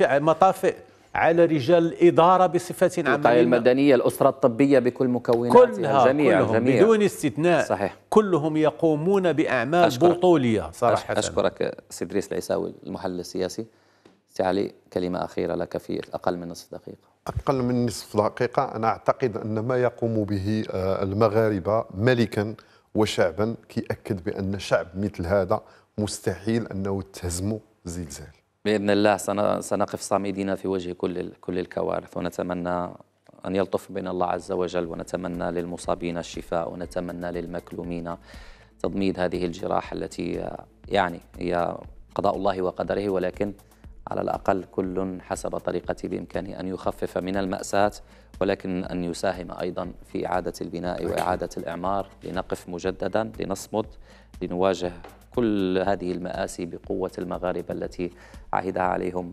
المطافئ على رجال الإدارة بصفة عامة المدنية الأسرة الطبية بكل مكوناتها كلها جميع كلهم جميع بدون استثناء صحيح كلهم يقومون بأعمال أشكرك بطولية صراحة أشكرك سي إدريس العيساوي المحلل السياسي سي علي كلمة أخيرة لك في أقل من نصف دقيقة أقل من نصف دقيقة أنا أعتقد أن ما يقوم به آه، المغاربة ملكا وشعبا كيأكد بأن شعب مثل هذا مستحيل أنه تهزمه زلزال باذن الله سنقف صامدين في وجه كل كل الكوارث ونتمنى ان يلطف بنا الله عز وجل ونتمنى للمصابين الشفاء ونتمنى للمكلومين تضميد هذه الجراح التي يعني هي قضاء الله وقدره ولكن على الأقل كل حسب طريقته بإمكانه أن يخفف من المأساة ولكن أن يساهم أيضا في إعادة البناء وإعادة الإعمار لنقف مجددا لنصمد لنواجه كل هذه المآسي بقوة المغاربة التي عهدها عليهم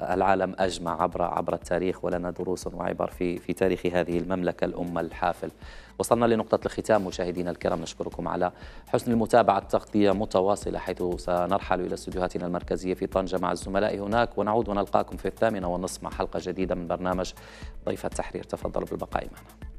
العالم اجمع عبر عبر التاريخ ولنا دروس وعبر في في تاريخ هذه المملكه الامه الحافل. وصلنا لنقطه الختام مشاهدينا الكرام نشكركم على حسن المتابعه التغطيه متواصله حيث سنرحل الى استديوهاتنا المركزيه في طنجه مع الزملاء هناك ونعود ونلقاكم في الثامنه والنصف مع حلقه جديده من برنامج ضيف التحرير تفضلوا بالبقاء معنا.